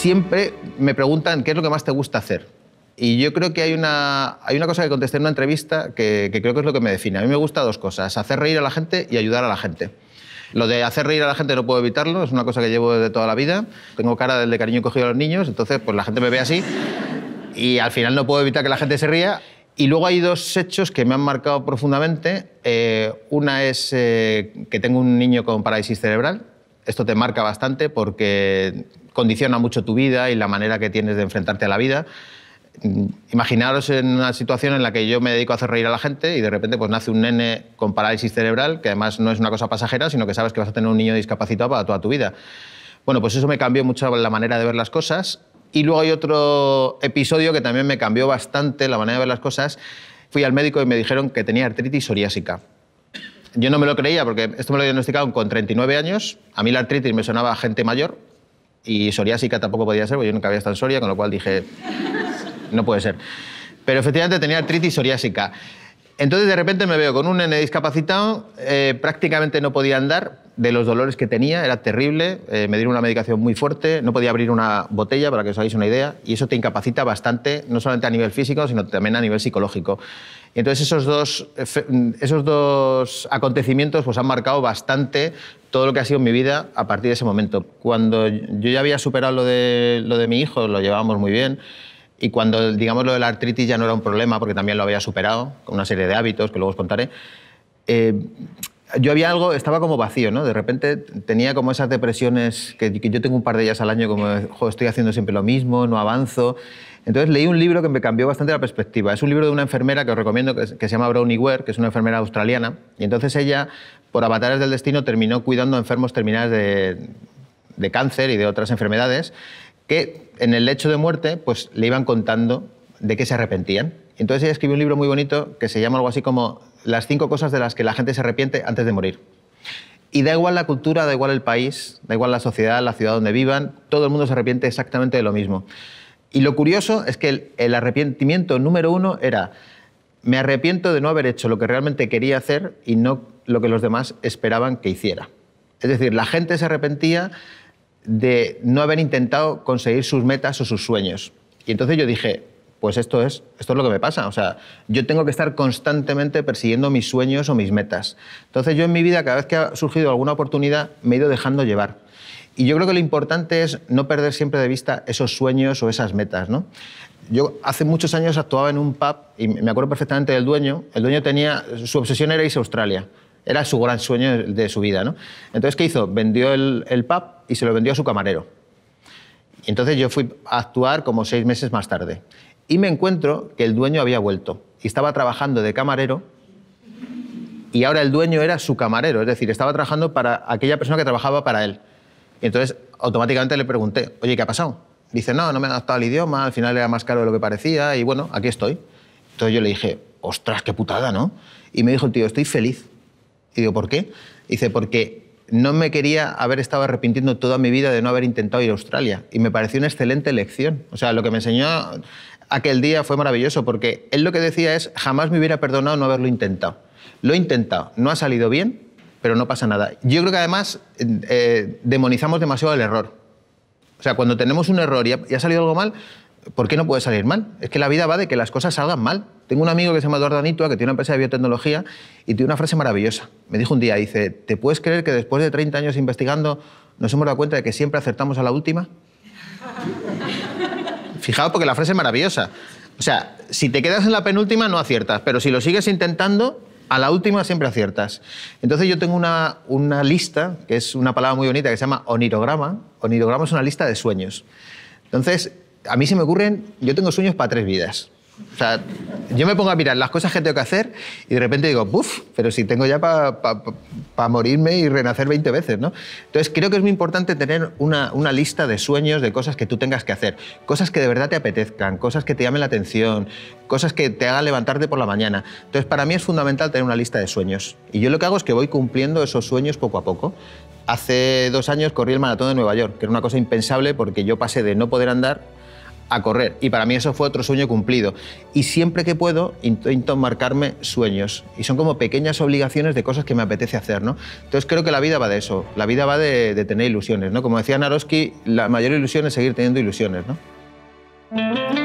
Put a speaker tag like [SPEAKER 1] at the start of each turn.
[SPEAKER 1] siempre me preguntan qué es lo que más te gusta hacer. Y yo creo que hay una, hay una cosa que contesté en una entrevista que, creo que es lo que me define. A mí me gusta dos cosas, hacer reír a la gente y ayudar a la gente. Lo de hacer reír a la gente no puedo evitarlo, es una cosa que llevo de toda la vida. Tengo cara del de cariño cogido a los niños, entonces pues la gente me ve así y al final no puedo evitar que la gente se ría. Y luego hay dos hechos que me han marcado profundamente. Eh, una es eh, que tengo un niño con parálisis cerebral. Esto te marca bastante porque condiciona mucho tu vida y la manera que tienes de enfrentarte a la vida. Imaginaros en una situación en la que yo me dedico a hacer reír a la gente y de repente pues nace un nene con parálisis cerebral, que además no es una cosa pasajera, sino que sabes que vas a tener un niño discapacitado para toda tu vida. Bueno, pues eso me cambió mucho la manera de ver las cosas. Y luego hay otro episodio que también me cambió bastante la manera de ver las cosas. Fui al médico y me dijeron que tenía artritis psoriásica. Yo no me lo creía porque esto me lo diagnosticaron con 39 años. A mí la artritis me sonaba a gente mayor, y psoriásica tampoco podía ser, porque yo nunca había estado en Soria, con lo cual dije, no puede ser. Pero efectivamente tenía artritis psoriásica. Entonces de repente me veo con un nene discapacitado, eh, prácticamente no podía andar de los dolores que tenía, era terrible, eh, me dieron una medicación muy fuerte, no podía abrir una botella, para que os hagáis una idea, y eso te incapacita bastante, no solamente a nivel físico, sino también a nivel psicológico. entonces esos dos, esos dos acontecimientos pues, han marcado bastante todo lo que ha sido mi vida a partir de ese momento. Cuando yo ya había superado lo de, lo de mi hijo, lo llevábamos muy bien, y cuando, digamos, lo de la artritis ya no era un problema, porque también lo había superado, con una serie de hábitos que luego os contaré, eh, yo había algo, estaba como vacío, ¿no? De repente tenía como esas depresiones, que, yo tengo un par de ellas al año, como, jo, estoy haciendo siempre lo mismo, no avanzo. Entonces leí un libro que me cambió bastante la perspectiva. Es un libro de una enfermera que os recomiendo, que se llama Brownie Ware, que es una enfermera australiana. Y entonces ella, por avatares del destino, terminó cuidando a enfermos terminales de cáncer y de otras enfermedades que en el lecho de muerte pues, le iban contando de qué se arrepentían. Entonces ella escribió un libro muy bonito que se llama algo así como Las cinco cosas de las que la gente se arrepiente antes de morir. Y da igual la cultura, da igual el país, da igual la sociedad, la ciudad donde vivan, todo el mundo se arrepiente exactamente de lo mismo. Y lo curioso es que el, arrepentimiento número uno era, me arrepiento de no haber hecho lo que realmente quería hacer y no lo que los demás esperaban que hiciera. Es decir, la gente se arrepentía de no haber intentado conseguir sus metas o sus sueños. Y entonces yo dije, pues esto es, esto es lo que me pasa. O sea, yo tengo que estar constantemente persiguiendo mis sueños o mis metas. Entonces yo en mi vida, cada vez que ha surgido alguna oportunidad, me he ido dejando llevar. Y yo creo que lo importante es no perder siempre de vista esos sueños o esas metas. ¿no? Yo hace muchos años actuaba en un pub y me acuerdo perfectamente del dueño. El dueño tenía, su obsesión era irse a Australia. Era su gran sueño de su vida. ¿no? Entonces, ¿qué hizo? Vendió el, pub y se lo vendió a su camarero. Y entonces yo fui a actuar como seis meses más tarde. Y me encuentro que el dueño había vuelto y estaba trabajando de camarero y ahora el dueño era su camarero, es decir, estaba trabajando para aquella persona que trabajaba para él. entonces automáticamente le pregunté, oye, ¿qué ha pasado? Dice, no, no me han adaptado al idioma, al final era más caro de lo que parecía y bueno, aquí estoy. Entonces yo le dije, ostras, qué putada, ¿no? Y me dijo el tío, estoy feliz. Y digo, ¿por qué? dice, porque no me quería haber estado arrepintiendo toda mi vida de no haber intentado ir a Australia. Y me pareció una excelente lección. O sea, lo que me enseñó aquel día fue maravilloso, porque él lo que decía es, jamás me hubiera perdonado no haberlo intentado. Lo he intentado, no ha salido bien, pero no pasa nada. Yo creo que además eh, demonizamos demasiado el error. O sea, cuando tenemos un error y ha salido algo mal, ¿Por qué no puede salir mal? Es que la vida va de que las cosas salgan mal. Tengo un amigo que se llama Eduardo Anitua, que tiene una empresa de biotecnología, y tiene una frase maravillosa. Me dijo un día, dice, ¿te puedes creer que después de 30 años investigando nos hemos dado cuenta de que siempre acertamos a la última? Fijaos porque la frase es maravillosa. O sea, si te quedas en la penúltima no aciertas, pero si lo sigues intentando, a la última siempre aciertas. Entonces yo tengo una, una lista, que es una palabra muy bonita, que se llama onirograma. Onirograma es una lista de sueños. Entonces, a mí se me ocurren, yo tengo sueños para tres vidas. O sea, yo me pongo a mirar las cosas que tengo que hacer y de repente digo, ¡buf! Pero si tengo ya para morirme y renacer 20 veces, ¿no? Entonces creo que es muy importante tener una, una, lista de sueños, de cosas que tú tengas que hacer, cosas que de verdad te apetezcan, cosas que te llamen la atención, cosas que te hagan levantarte por la mañana. Entonces para mí es fundamental tener una lista de sueños. Y yo lo que hago es que voy cumpliendo esos sueños poco a poco. Hace dos años corrí el maratón de Nueva York, que era una cosa impensable porque yo pasé de no poder andar a correr. Y para mí eso fue otro sueño cumplido. Y siempre que puedo intento marcarme sueños. Y son como pequeñas obligaciones de cosas que me apetece hacer. ¿no? Entonces creo que la vida va de eso. La vida va de, tener ilusiones. ¿no? Como decía Naroski, la mayor ilusión es seguir teniendo ilusiones. ¿no?